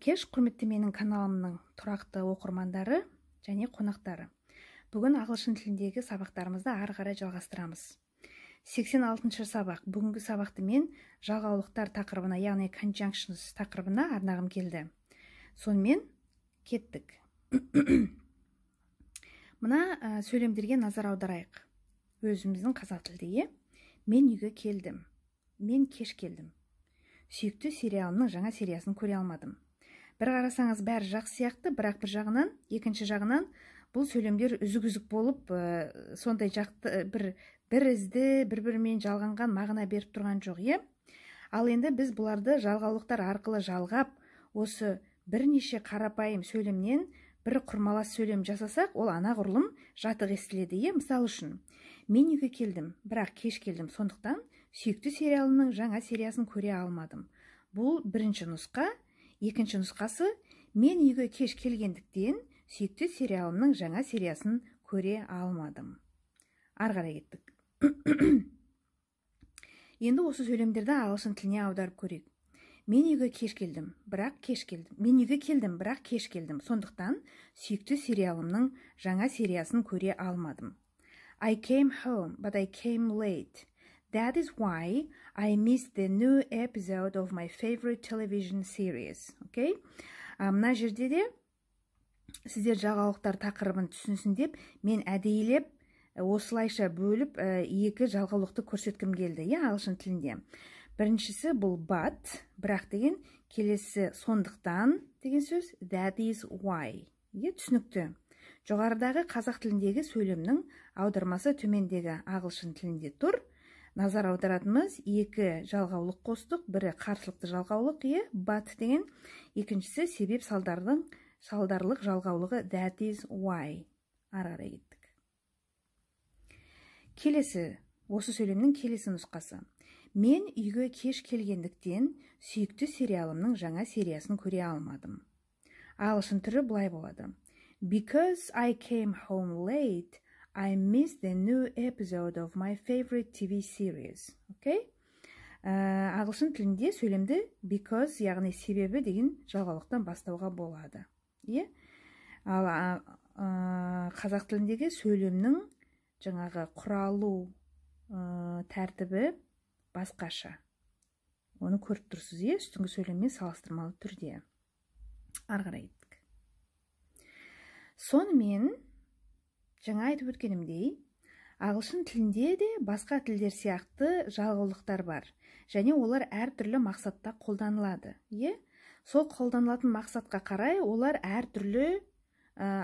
кеш құрметті менің каналымның тұрақты оқырмандары және қонақтары бүгін ағылшын тіліндегі сабақтарымызды ары қарай жалғастырамыз 86 сабақ бүгінгі сабақты мен жалғаулықтар тақырыбына яғни conjunctions тақырыбына арнағым келді сонымен кеттік мына ә, сөйлемдерге назар аударайық өзіміздің қазақ тілде мен үйге келдім мен кеш келдім сүйікті сериалымның жаңа сериясын көре алмадым бір қарасаңыз бәрі жақсы сияқты бірақ бір жағынан екінші жағынан бұл сөйлемдер үзік үзік болып ә, сондай жақты ә, бір ізді бір бірімен жалғанған мағына беріп тұрған жоқ иә ал енді біз бұларды жалғаулықтар арқылы жалғап осы бірнеше қарапайым сөйлемнен бір құрмалас сөйлем жасасақ ол анағұрлым жатық естіледі иә мысалы үшін мен үйге келдім бірақ кеш келдім сондықтан сүйікті сериалымның жаңа сериясын көре алмадым бұл бірінші нұсқа екінші нұсқасы мен үйге кеш келгендіктен сүйікті сериалымның жаңа сериясын көре алмадым ары қарай кеттік енді осы сөйлемдерді ағылшын тіліне аударып көрейік мен үйге кеш келдім бірақ кеш келдім мен үйге келдім бірақ кеш келдім сондықтан сүйікті сериалымның жаңа сериясын көре алмадым I came home, but I came late. That is why I missed the new episode of my favorite television series. Okay? Мына жерде де сіздер жағалықтар тақырыбын түсінсін деп мен әдейілеп э, осылайша бөліп э, екі жалғаулықты көрсеткім келді иә ағылшын тілінде біріншісі бұл but бірақ деген келесі сондықтан деген сөз that is why иә түсінікті жоғарыдағы қазақ тіліндегі сөйлемнің аудармасы төмендегі ағылшын тілінде тұр назар аударатынымыз екі жалғаулық қостық бірі қарсылықты жалғаулық е иә, бат деген екіншісі себеп салдардың салдарлық жалғаулығы that is why ары қарай кеттік келесі осы сөйлемнің келесі нұсқасы мен үйге кеш келгендіктен сүйікті сериалымның жаңа сериясын көре алмадым ағылшын түрі былай болады because i came home late I missed the new episode of my favorite TV series. Okay? Ә, ағылшын тілінде сөйлемді because яғни себебі деген жалғаулықтан бастауға болады иә ал қазақ тіліндегі сөйлемнің жаңағы құралу э, тәртібі басқаша оны көріп тұрсыз иә үстіңгі сөйлеммен салыстырмалы түрде ары қарай кеттік сонымен жаңа айтып өткенімдей ағылшын тілінде де басқа тілдер сияқты жалғаулықтар бар және олар әртүрлі мақсатта қолданылады иә сол қолданылатын мақсатқа қарай олар әртүрлі ә,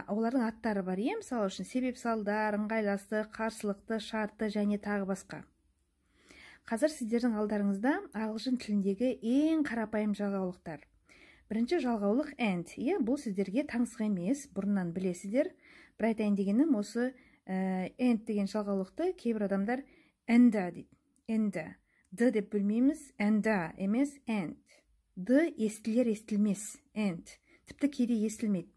олардың аттары бар иә мысалы үшін себеп салдар ыңғайластық қарсылықты шартты және тағы басқа қазір сіздердің алдарыңызда ағылшын тіліндегі ең қарапайым жалғаулықтар бірінші жалғаулық and иә бұл сіздерге таңсық емес бұрыннан білесіздер бір айтайын дегенім осы ә, деген жалғаулықты кейбір адамдар энда дейді энда д деп бөлмейміз энда емес әнд д естілер естілмес энд тіпті кейде естілмейді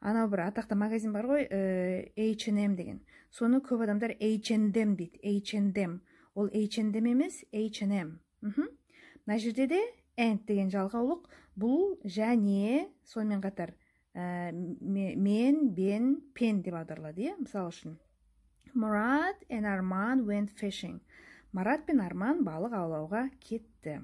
анау бір атақты магазин бар ғой ә, H&M деген соны көп адамдар H&M дейді H&M ол H&M емес H&M мына жерде де энд деген жалғаулық бұл және сонымен қатар Э, мен бен пен деп аударылады иә мысалы үшін мұрат and арман went fishing марат пен арман балық аулауға кетті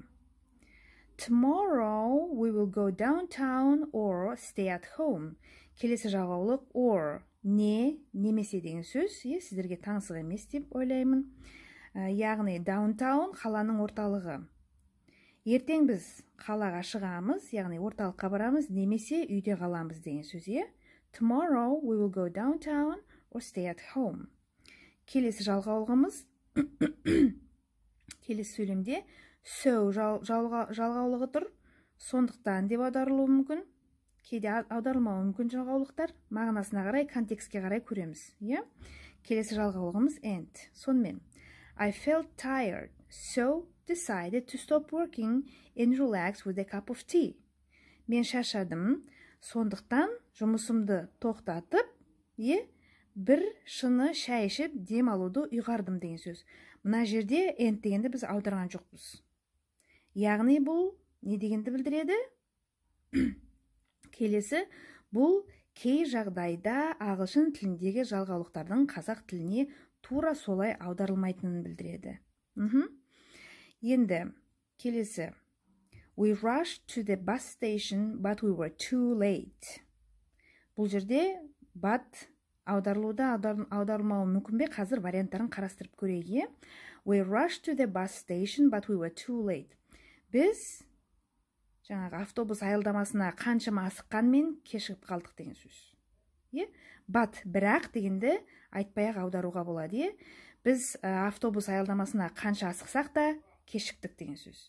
tomorrow we will go downtown or stay at home келесі жағаулық or не немесе деген сөз иә сіздерге таңсық емес деп ойлаймын ә, яғни даунтаун қаланың орталығы ертең біз қалаға шығамыз яғни орталыққа барамыз немесе үйде қаламыз деген сөз иә tomorrow we will go downtown or stay at home келесі жалғаулығымыз келесі сөйлемде so жалғаулығы тұр сондықтан деп аударылуы мүмкін кейде аударылмауы мүмкін жалғаулықтар мағынасына қарай контекстке қарай көреміз иә келесі жалғаулығымыз and сонымен I felt tired, so decided to stop working and relax with a cup of tea. Мен шаршадым, сондықтан жұмысымды тоқтатып, е, бір шыны шай ішіп демалуды ұйғардым деген сөз. Мына жерде әнд дегенді біз аударған жоқпыз. Яғни бұл не дегенді білдіреді? Келесі бұл кей жағдайда ағылшын тіліндегі жалғаулықтардың қазақ тіліне тура солай аударылмайтынын білдіреді мхм енді келесі we rushed to the bus station but we were too late бұл жерде but аударылуда аударылмауы мүмкін бе қазір варианттарын қарастырып көрейік иә we rushed to the bus station but we were too late біз жаңағы автобус аялдамасына қаншама асыққанмен кешігіп қалдық деген сөз иә бат бірақ дегенді айтпай ақ аударуға болады иә біз автобус аялдамасына қанша асықсақ та кешіктік деген сөз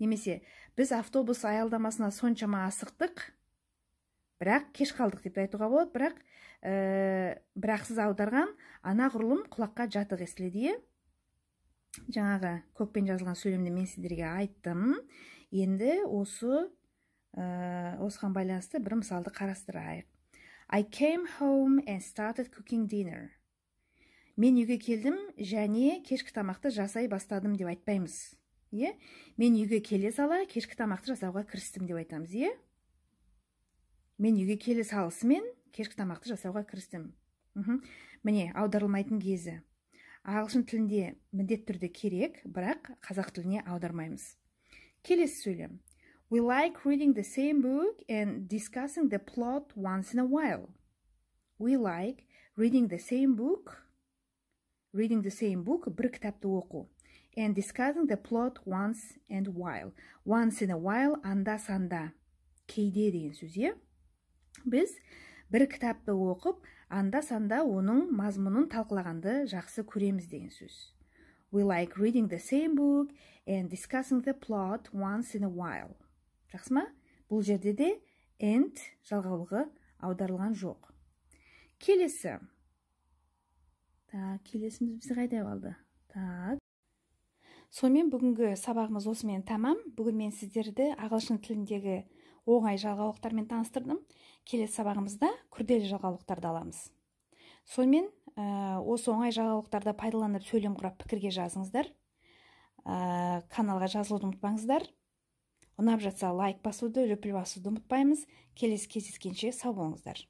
немесе біз автобус аялдамасына соншама асықтық бірақ кеш қалдық деп айтуға болады бірақ ә, э, бірақсыз аударған анағұрлым құлаққа жатық естіледі иә жаңағы көкпен жазылған сөйлемді мен сіздерге айттым енді осы ә, осыған байланысты бір мысалды қарастырайық I came home and started cooking dinner. Мен үйге келдім және кешкі тамақты жасай бастадым деп айтпаймыз. Е? Иә? Мен үйге келе сала кешкі тамақты жасауға кірістім деп айтамыз, иә Мен үйге келе салысымен кешкі тамақты жасауға кірістім. Міне, аударылмайтын кезі. Ағылшын тілінде міндет түрде керек, бірақ қазақ тіліне аудармаймыз. Келесі сөйлем. We like reading the same book and discussing the plot once in a while. We like reading the same book, reading the same book, бір кітапты оқу, and discussing the plot once and while. Once in a while, анда-санда. Кейде деген сөз, е? Иә? Біз бір кітапты оқып, анда-санда оның мазмұнын талқылағанды жақсы көреміз деген сөз. We like reading the same book and discussing the plot once in a while жақсы ма бұл жерде де and жалғаулығы аударылған жоқ келесі так келесіміз бізді қайда қалды так сонымен бүгінгі сабағымыз осымен тамам бүгін мен сіздерді ағылшын тіліндегі оңай жалғаулықтармен таныстырдым келесі сабағымызда күрделі жалғаулықтарды аламыз сонымен э, осы оңай жалғаулықтарды пайдаланып сөйлем құрап пікірге жазыңыздар ә, каналға жазылуды ұмытпаңыздар ұнап жатса лайк басуды рөпіл басуды ұмытпаймыз келесі кездескенше сау болыңыздар